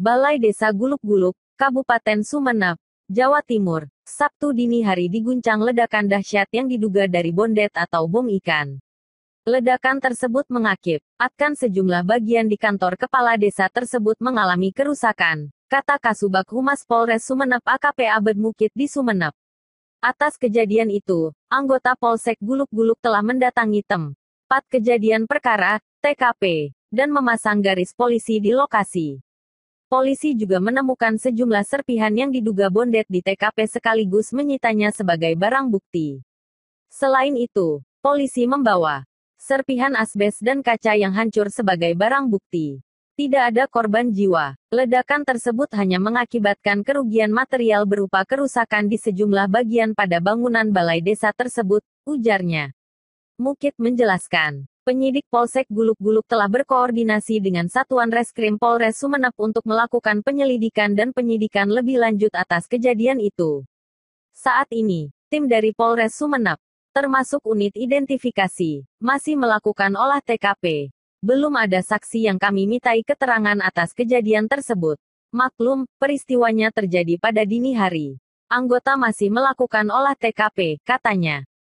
Balai Desa Guluk-Guluk, Kabupaten Sumenep, Jawa Timur, Sabtu dini hari diguncang ledakan dahsyat yang diduga dari bondet atau bom ikan. Ledakan tersebut mengakibatkan sejumlah bagian di kantor kepala desa tersebut mengalami kerusakan, kata Kasubag Humas Polres Sumenep AKP Abed Mukit di Sumenep. Atas kejadian itu, anggota Polsek Guluk-Guluk telah mendatangi tempat kejadian perkara, TKP, dan memasang garis polisi di lokasi. Polisi juga menemukan sejumlah serpihan yang diduga bondet di TKP sekaligus menyitanya sebagai barang bukti. Selain itu, polisi membawa serpihan asbes dan kaca yang hancur sebagai barang bukti. Tidak ada korban jiwa. Ledakan tersebut hanya mengakibatkan kerugian material berupa kerusakan di sejumlah bagian pada bangunan balai desa tersebut, ujarnya. Mukit menjelaskan penyidik Polsek Guluk-Guluk telah berkoordinasi dengan Satuan Reskrim Polres Sumenep untuk melakukan penyelidikan dan penyidikan lebih lanjut atas kejadian itu. Saat ini, tim dari Polres Sumenep, termasuk unit identifikasi, masih melakukan olah TKP. Belum ada saksi yang kami mintai keterangan atas kejadian tersebut. Maklum, peristiwanya terjadi pada dini hari. Anggota masih melakukan olah TKP, katanya.